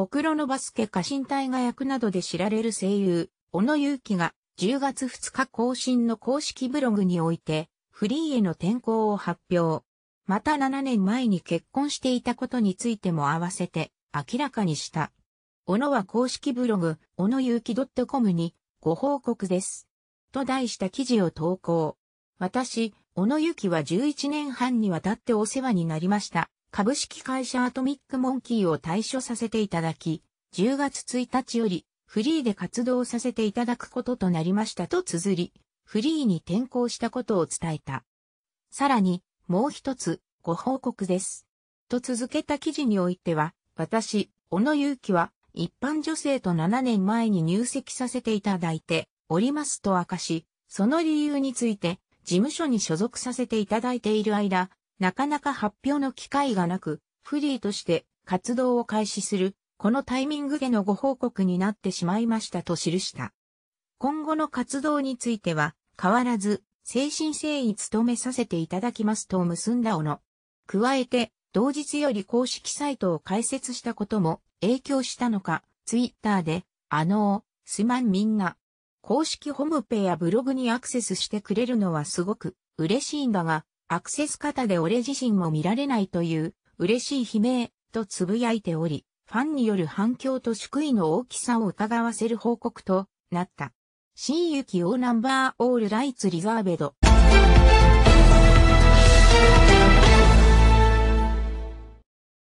ほくろのバスケ家臣隊が役などで知られる声優、小野祐樹が10月2日更新の公式ブログにおいて、フリーへの転向を発表。また7年前に結婚していたことについても合わせて明らかにした。小野は公式ブログ、小野ゆうき .com にご報告です。と題した記事を投稿。私、小野ゆきは11年半にわたってお世話になりました。株式会社アトミックモンキーを退所させていただき、10月1日よりフリーで活動させていただくこととなりましたと綴り、フリーに転校したことを伝えた。さらに、もう一つ、ご報告です。と続けた記事においては、私、小野祐樹は、一般女性と7年前に入籍させていただいておりますと明かし、その理由について、事務所に所属させていただいている間、なかなか発表の機会がなく、フリーとして活動を開始する、このタイミングでのご報告になってしまいましたと記した。今後の活動については、変わらず、精神誠意務めさせていただきますと結んだ小野。加えて、同日より公式サイトを開設したことも影響したのか、ツイッターで、あのー、すまんみんな。公式ホームペやブログにアクセスしてくれるのはすごく嬉しいんだが、アクセス型で俺自身も見られないという嬉しい悲鳴と呟いており、ファンによる反響と祝意の大きさを伺わせる報告となった。新雪オーナンバーオールライツリザーベド。